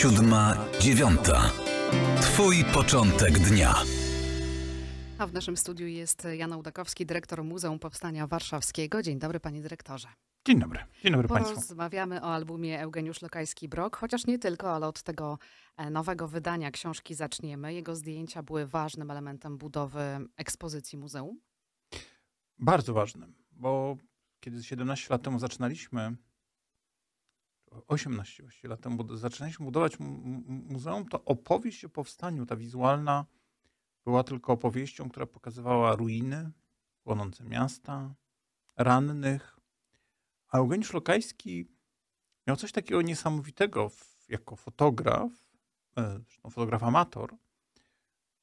siódma, dziewiąta. Twój początek dnia. A w naszym studiu jest Jan Udakowski, dyrektor Muzeum Powstania Warszawskiego. Dzień dobry, panie dyrektorze. Dzień dobry. Dzień dobry Porozmawiamy Państwu. Rozmawiamy o albumie Eugeniusz Lokajski-Brok, chociaż nie tylko, ale od tego e, nowego wydania książki zaczniemy. Jego zdjęcia były ważnym elementem budowy ekspozycji muzeum. Bardzo ważnym, bo kiedy 17 lat temu zaczynaliśmy 18 właściwie lat temu zaczynaliśmy budować muzeum, to opowieść o powstaniu, ta wizualna, była tylko opowieścią, która pokazywała ruiny, płonące miasta, rannych. A Eugeniusz Lokajski miał coś takiego niesamowitego w, jako fotograf, e, zresztą fotograf amator,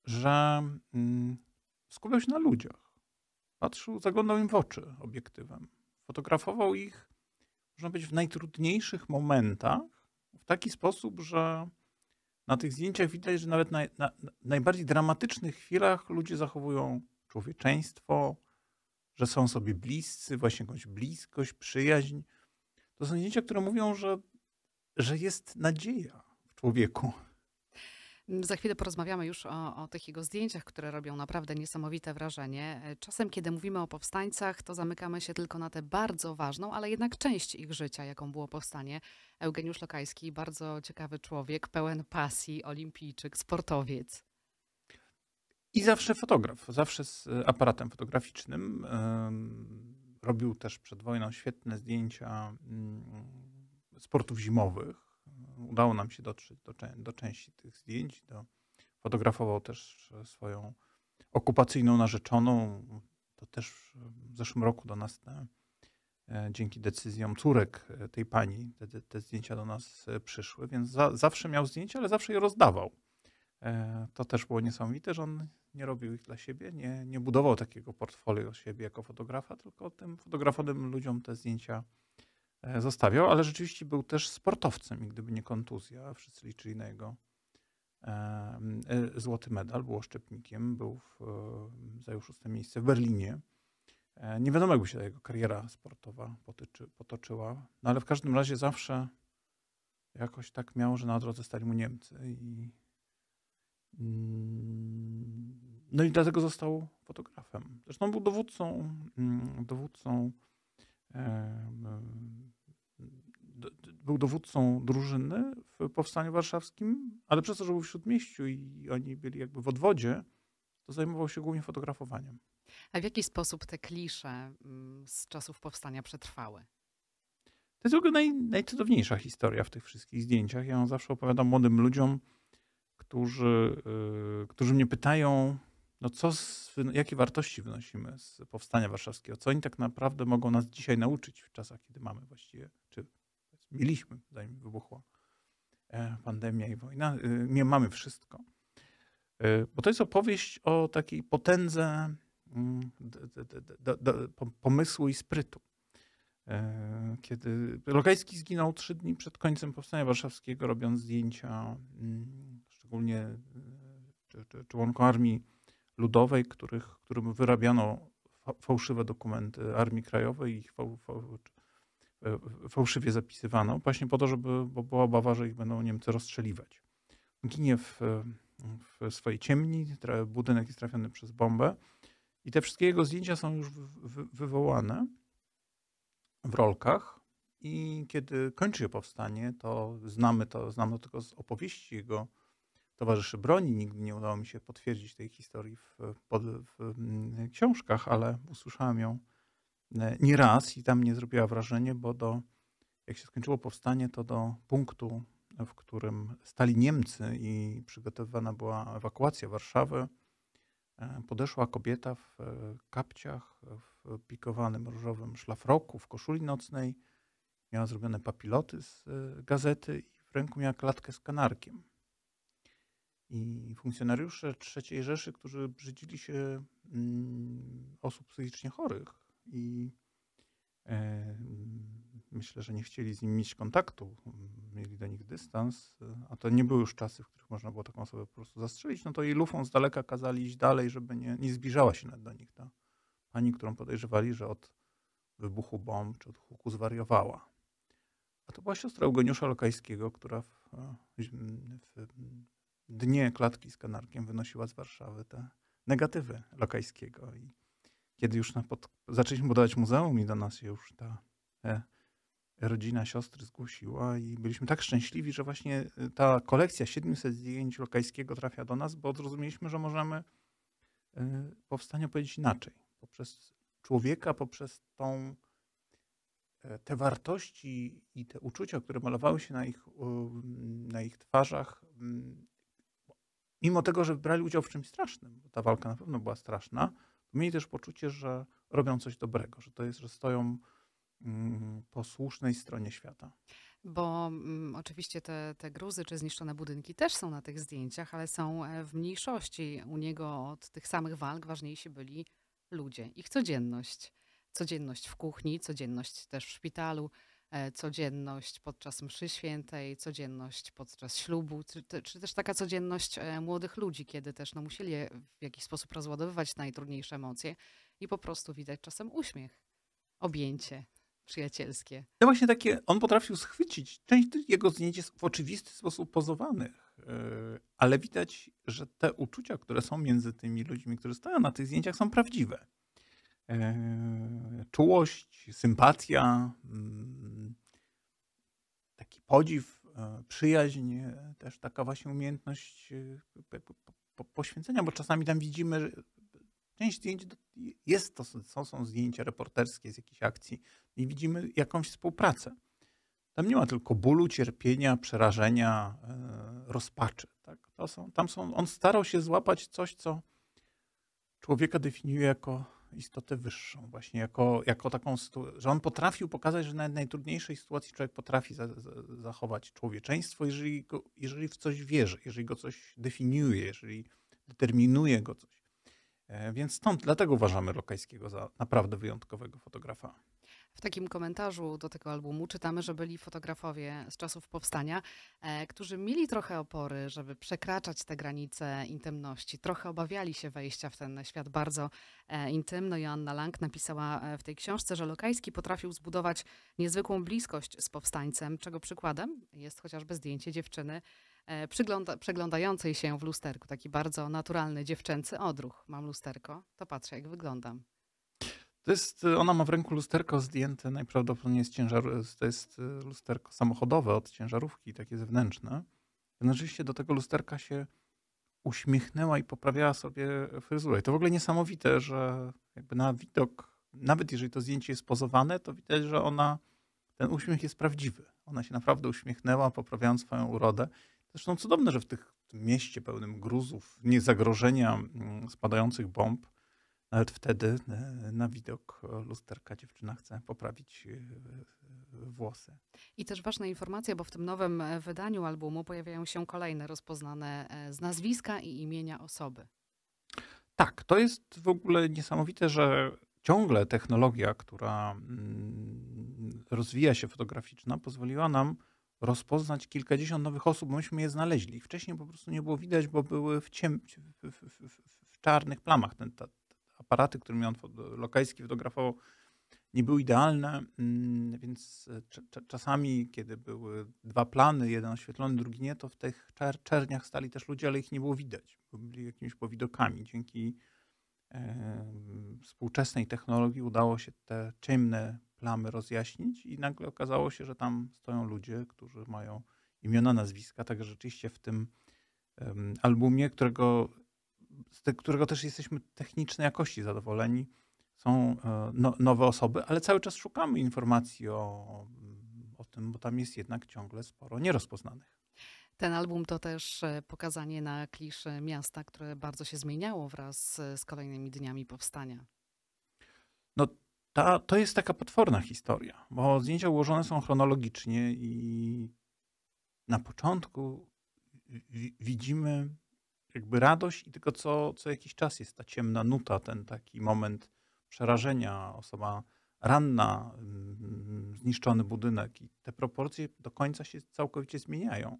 że mm, skupiał się na ludziach. Patrzył, zaglądał im w oczy obiektywem. Fotografował ich można być w najtrudniejszych momentach w taki sposób, że na tych zdjęciach widać, że nawet na, na, na najbardziej dramatycznych chwilach ludzie zachowują człowieczeństwo, że są sobie bliscy, właśnie jakąś bliskość, przyjaźń. To są zdjęcia, które mówią, że, że jest nadzieja w człowieku, Mm, za chwilę porozmawiamy już o, o tych jego zdjęciach, które robią naprawdę niesamowite wrażenie. E, czasem, kiedy mówimy o powstańcach, to zamykamy się tylko na tę bardzo ważną, ale jednak część ich życia, jaką było powstanie. Eugeniusz Lokajski, bardzo ciekawy człowiek, pełen pasji, olimpijczyk, sportowiec. I zawsze fotograf, zawsze z e, aparatem fotograficznym. Robił też przed wojną świetne zdjęcia mm, sportów zimowych udało nam się dotrzeć do, do części tych zdjęć. Do, fotografował też swoją okupacyjną narzeczoną. To też w zeszłym roku do nas te, dzięki decyzjom córek e, tej pani te, te zdjęcia do nas e, przyszły, więc za, zawsze miał zdjęcia, ale zawsze je rozdawał. E, to też było niesamowite, że on nie robił ich dla siebie, nie, nie budował takiego portfolio siebie jako fotografa, tylko tym fotografowanym ludziom te zdjęcia E, zostawiał, ale rzeczywiście był też sportowcem i gdyby nie kontuzja, wszyscy liczyli na jego e, złoty medal, był szczepnikiem, był w, e, zajął szóste miejsce w Berlinie. Nie wiadomo, jakby się ta jego kariera sportowa potyczy, potoczyła, no ale w każdym razie zawsze jakoś tak miał, że na drodze stali mu Niemcy i mm, no i dlatego został fotografem. Zresztą był dowódcą, mm, dowódcą był dowódcą drużyny w Powstaniu Warszawskim, ale przez to, że był w Śródmieściu i oni byli jakby w odwodzie, to zajmował się głównie fotografowaniem. A w jaki sposób te klisze mm, z czasów Powstania przetrwały? To jest w ogóle naj, najcudowniejsza historia w tych wszystkich zdjęciach. Ja ją zawsze opowiadam młodym ludziom, którzy, yy, którzy mnie pytają, no co z, jakie wartości wnosimy z Powstania Warszawskiego, co oni tak naprawdę mogą nas dzisiaj nauczyć w czasach, kiedy mamy właściwie, czy mieliśmy, zanim wybuchła e, pandemia i wojna. E, nie mamy wszystko. E, bo to jest opowieść o takiej potędze mm, pomysłu i sprytu. Kiedy Rogajski zginął trzy dni przed końcem Powstania Warszawskiego, robiąc zdjęcia mm, szczególnie członkom Armii Ludowej, których, którym wyrabiano fałszywe dokumenty Armii Krajowej i ich fałszywie zapisywano, właśnie po to, żeby, bo była obawa, że ich będą Niemcy rozstrzeliwać. Ginie w, w swojej ciemni, budynek jest trafiony przez bombę i te wszystkie jego zdjęcia są już wywołane w rolkach i kiedy kończy się powstanie, to znamy to, znam to tylko z opowieści jego towarzyszy broni. Nigdy nie udało mi się potwierdzić tej historii w, w książkach, ale usłyszałem ją E, nie raz i tam nie zrobiła wrażenia, bo do, jak się skończyło powstanie, to do punktu, w którym stali Niemcy i przygotowywana była ewakuacja Warszawy, e, podeszła kobieta w e, kapciach, w pikowanym różowym szlafroku, w koszuli nocnej, miała zrobione papiloty z gazety i w ręku miała klatkę z kanarkiem. I funkcjonariusze III Rzeszy, którzy brzydzili się mm, osób psychicznie chorych, i e, myślę, że nie chcieli z nim mieć kontaktu, mieli do nich dystans, a to nie były już czasy, w których można było taką osobę po prostu zastrzelić, no to i lufą z daleka kazali iść dalej, żeby nie, nie zbliżała się do nich ta pani, którą podejrzewali, że od wybuchu bomb czy od huku zwariowała. A to była siostra Eugeniusza Lokajskiego, która w, e, w dnie klatki z kanarkiem wynosiła z Warszawy te negatywy Lokajskiego i kiedy już na pod... zaczęliśmy budować muzeum i do nas już ta e, rodzina siostry zgłosiła i byliśmy tak szczęśliwi, że właśnie e, ta kolekcja 700 zdjęć lokajskiego trafia do nas, bo zrozumieliśmy, że możemy e, powstanie powiedzieć inaczej. Poprzez człowieka, poprzez tą e, te wartości i te uczucia, które malowały się na ich, na ich twarzach, mm, mimo tego, że brali udział w czymś strasznym, bo ta walka na pewno była straszna, mieli też poczucie, że robią coś dobrego, że to jest, że stoją mm, po słusznej stronie świata. Bo m, mm, oczywiście te, te gruzy czy zniszczone budynki też są na tych zdjęciach, ale są e, w mniejszości. U niego od tych samych walk ważniejsi byli ludzie, ich codzienność. Codzienność w kuchni, codzienność też w szpitalu, E, codzienność podczas mszy świętej, codzienność podczas ślubu, czy, czy, też taka codzienność e, młodych ludzi, kiedy też no, musieli w jakiś sposób rozładowywać najtrudniejsze emocje i po prostu widać czasem uśmiech, objęcie przyjacielskie. To no właśnie takie, on potrafił schwycić. Część jego zdjęć jest w oczywisty sposób pozowanych, e, ale widać, że te uczucia, które są między tymi ludźmi, którzy stoją na tych zdjęciach, są prawdziwe. Czułość, sympatia, mm, podziw, e, przyjaźń, e, też taka właśnie umiejętność e, poświęcenia, bo czasami tam widzimy, że część zdjęć jest to, są, są zdjęcia reporterskie z jakiejś akcji i widzimy jakąś współpracę. Tam nie ma tylko bólu, cierpienia, przerażenia, rozpaczy. Tak? To są, tam są, on starał się złapać coś, co człowieka definiuje jako istotę wyższą, właśnie jako, jako taką sytuację, że on potrafił pokazać, że nawet w najtrudniejszej sytuacji człowiek potrafi za, za, zachować człowieczeństwo, jeżeli, go, jeżeli w coś wierzy, jeżeli go coś definiuje, jeżeli determinuje go coś. E, więc stąd, dlatego uważamy Lokajskiego za naprawdę wyjątkowego fotografa. W takim komentarzu do tego albumu czytamy, że byli fotografowie z czasów powstania, e, którzy mieli trochę opory, żeby przekraczać te granice intymności. Trochę obawiali się wejścia w ten świat bardzo e, intymny. Joanna Lang napisała e, w tej książce, że Lokajski potrafił zbudować niezwykłą bliskość z powstańcem, czego przykładem jest chociażby zdjęcie dziewczyny e, przygląda, przeglądającej się w lusterku. Taki bardzo naturalny dziewczęcy odruch. Mam lusterko, to patrzę jak wyglądam. To jest, y, ona ma w ręku lusterko zdjęte najprawdopodobniej z ciężaru, y, to jest y, lusterko samochodowe od ciężarówki, takie zewnętrzne. Jednocześnie do tego lusterka się uśmiechnęła i poprawiała sobie fryzurę. I to w ogóle niesamowite, że jakby na widok, nawet jeżeli to zdjęcie jest pozowane, to widać, że ona, ten uśmiech jest prawdziwy. Ona się naprawdę uśmiechnęła, poprawiając swoją urodę. Zresztą cudowne, że w tych w mieście pełnym gruzów, niezagrożenia mm, spadających bomb, nawet wtedy e, na widok e, lusterka dziewczyna chce poprawić e, włosy. I też ważna informacja, bo w tym nowym wydaniu albumu pojawiają się kolejne rozpoznane z nazwiska i imienia osoby. Tak, to jest w ogóle niesamowite, że ciągle technologia, która mm, rozwija się fotograficzna, pozwoliła nam rozpoznać kilkadziesiąt nowych osób, bo myśmy je znaleźli. Wcześniej po prostu nie było widać, bo były w, ciem, w, w, w czarnych plamach. Ten, ta, aparaty, którymi on lokajski fotografował, nie były idealne, mm, więc e, czasami, kiedy były dwa plany, jeden oświetlony, drugi nie, to w tych czer czerniach stali też ludzie, ale ich nie było widać. Byli jakimiś powidokami. Dzięki e, współczesnej technologii udało się te ciemne plamy rozjaśnić i nagle okazało się, że tam stoją ludzie, którzy mają imiona, nazwiska, także rzeczywiście w tym albumie, którego z którego też jesteśmy technicznej jakości zadowoleni. Są e, no, nowe osoby, ale cały czas szukamy informacji o, o tym, bo tam jest jednak ciągle sporo nierozpoznanych. Ten album to też e, pokazanie na kliszy miasta, które bardzo się zmieniało wraz z kolejnymi dniami powstania. No ta, to jest taka potworna historia, bo zdjęcia ułożone są chronologicznie i na początku widzimy jakby radość i tylko co, co jakiś czas jest ta ciemna nuta, ten taki moment przerażenia, osoba ranna, mm, zniszczony budynek i te proporcje do końca się całkowicie zmieniają.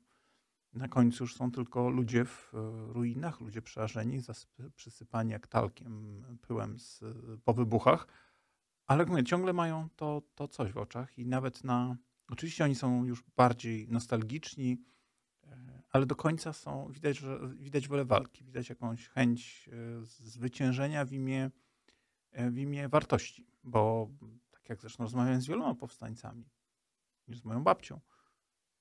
Na końcu już są tylko ludzie w e, ruinach, ludzie przerażeni, przysypani jak talkiem, pyłem z, po wybuchach, ale mówię, ciągle mają to, to coś w oczach i nawet na... Oczywiście oni są już bardziej nostalgiczni, ale do końca są, widać, że widać wolę tak. walki, widać jakąś chęć e, zwyciężenia w imię, e, w imię wartości, bo tak jak zresztą rozmawiałem z wieloma powstańcami, z moją babcią,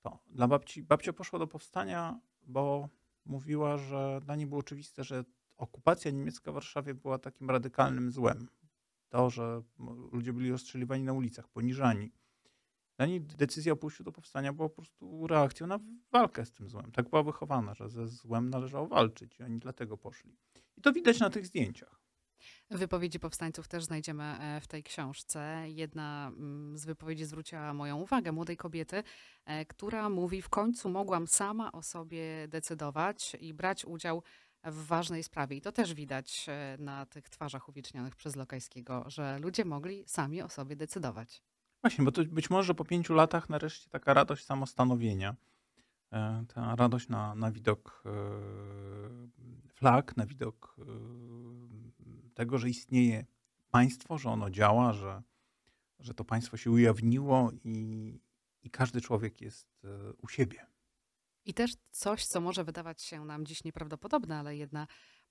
to dla babci, babcia poszła do powstania, bo mówiła, że dla niej było oczywiste, że okupacja niemiecka w Warszawie była takim radykalnym złem. To, że ludzie byli rozstrzeliwani na ulicach, poniżani, dla no niej decyzja o pójściu do powstania była po prostu reakcją na walkę z tym złem. Tak była wychowana, że ze złem należało walczyć i oni dlatego poszli. I to widać na tych zdjęciach. Wypowiedzi powstańców też znajdziemy e, w tej książce. Jedna mm, z wypowiedzi zwróciła moją uwagę młodej kobiety, e, która mówi: W końcu mogłam sama o sobie decydować i brać udział w ważnej sprawie. I to też widać e, na tych twarzach uwiecznionych przez Lokajskiego, że ludzie mogli sami o sobie decydować. Właśnie, bo to być może po pięciu latach nareszcie taka radość samostanowienia, e, ta radość na, na widok e, flag, na widok e, tego, że istnieje państwo, że ono działa, że, że to państwo się ujawniło i, i każdy człowiek jest u siebie. I też coś, co może wydawać się nam dziś nieprawdopodobne, ale jedna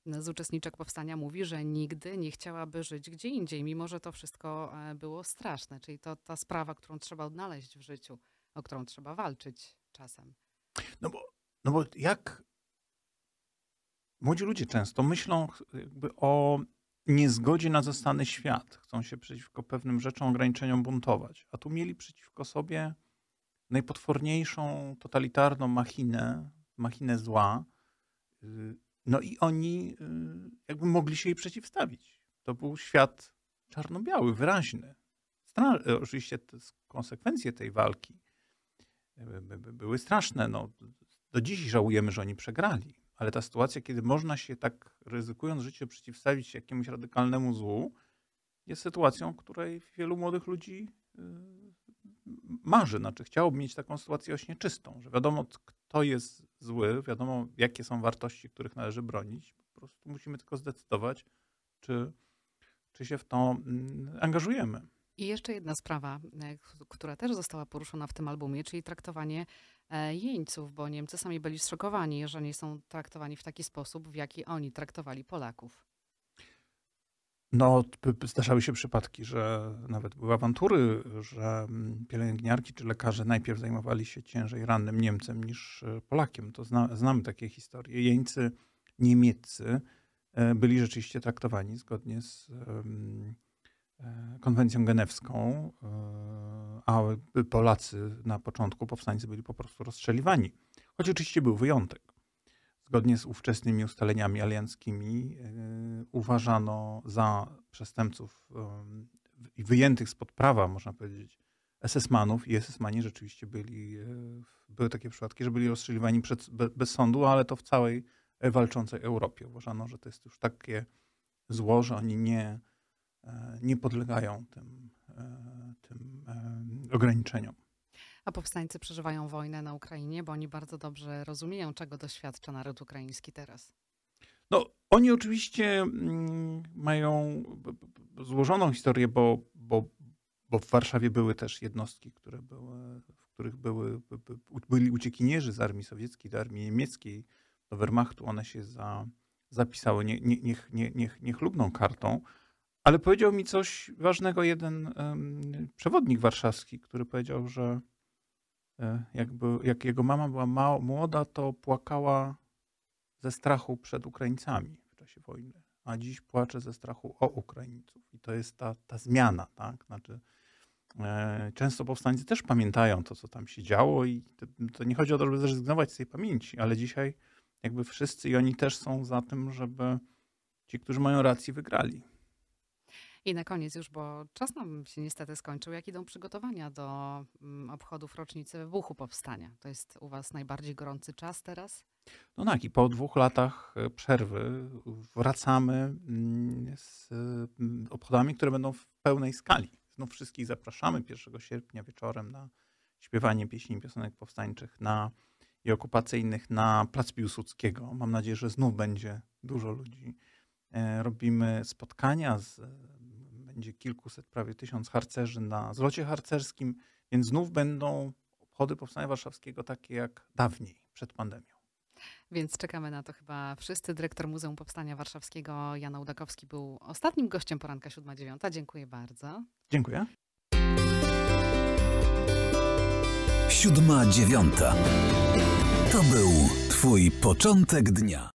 no, z uczestniczek powstania mówi, że nigdy nie chciałaby żyć gdzie indziej, mimo że to wszystko e, było straszne. Czyli to ta sprawa, którą trzeba odnaleźć w życiu, o którą trzeba walczyć czasem. No bo, no bo jak młodzi ludzie często myślą o niezgodzie na zastany świat. Chcą się przeciwko pewnym rzeczom, ograniczeniom buntować. A tu mieli przeciwko sobie najpotworniejszą totalitarną machinę, machinę zła, y, no i oni y, jakby mogli się jej przeciwstawić. To był świat czarno-biały, wyraźny. Stra- e, oczywiście te konsekwencje tej walki e, były straszne. No, do dziś żałujemy, że oni przegrali, ale ta sytuacja, kiedy można się tak ryzykując życie przeciwstawić jakiemuś radykalnemu złu, jest sytuacją, której wielu młodych ludzi y, marzy, znaczy chciałoby mieć taką sytuację właśnie czystą, że wiadomo, kto jest zły, wiadomo jakie są wartości, których należy bronić. Po prostu musimy tylko zdecydować, czy, czy się w to mm, angażujemy. I jeszcze jedna sprawa, e, która też została poruszona w tym albumie, czyli traktowanie e, jeńców, bo Niemcy sami byli zszokowani, że nie są traktowani w taki sposób, w jaki oni traktowali Polaków. No, zdarzały się przypadki, że nawet były awantury, że mm, pielęgniarki czy lekarze najpierw zajmowali się ciężej rannym Niemcem niż e, Polakiem. To zna, znamy takie historie. Jeńcy niemieccy e, byli rzeczywiście traktowani zgodnie z e, mm, konwencją genewską, a Polacy na początku powstańcy byli po prostu rozstrzeliwani. Choć oczywiście był wyjątek zgodnie z ówczesnymi ustaleniami alianckimi e, uważano za przestępców e, i wyjętych spod prawa, można powiedzieć, SS-manów i SS-mani rzeczywiście byli, e, były takie przypadki, że byli rozstrzeliwani przed, bez sądu, ale to w całej walczącej Europie. Uważano, że to jest już takie zło, że oni nie, nie podlegają tym, tym ograniczeniom. A powstańcy przeżywają wojnę na Ukrainie, bo oni bardzo dobrze rozumieją, czego doświadcza naród ukraiński teraz. No, oni oczywiście mm, mają złożoną historię, bo, bo, bo w Warszawie były też jednostki, które były, w których były, byli uciekinierzy z armii sowieckiej do armii niemieckiej, do Wehrmachtu. One się za, zapisały nie, nie, nie, niechlubną kartą. Ale powiedział mi coś ważnego jeden um, przewodnik warszawski, który powiedział, że E, jakby, jak jego mama była mała, młoda, to płakała ze strachu przed Ukraińcami w czasie wojny, a dziś płacze ze strachu o Ukraińców. I to jest ta, ta zmiana, tak? Znaczy, e, często powstańcy też pamiętają to, co tam się działo i to, to, nie chodzi o to, żeby zrezygnować z tej pamięci, ale dzisiaj jakby wszyscy i oni też są za tym, żeby ci, którzy mają rację, wygrali. I na koniec już, bo czas nam się niestety skończył, jak idą przygotowania do mm, obchodów rocznicy wybuchu powstania? To jest u Was najbardziej gorący czas teraz? No tak, i po dwóch latach e, przerwy wracamy mm, z mm, obchodami, które będą w pełnej skali. Znów wszystkich zapraszamy 1 sierpnia wieczorem na śpiewanie pieśni i piosenek powstańczych na, i okupacyjnych na Plac Piłsudskiego. Mam nadzieję, że znów będzie dużo ludzi e, robimy spotkania z będzie kilkuset, prawie tysiąc harcerzy na zlocie harcerskim, więc znów będą obchody Powstania Warszawskiego takie jak dawniej, przed pandemią. Więc czekamy na to chyba wszyscy. Dyrektor Muzeum Powstania Warszawskiego Jan Udakowski był ostatnim gościem poranka 7-9. Dziękuję bardzo. Dziękuję. 7-9. To był Twój początek dnia.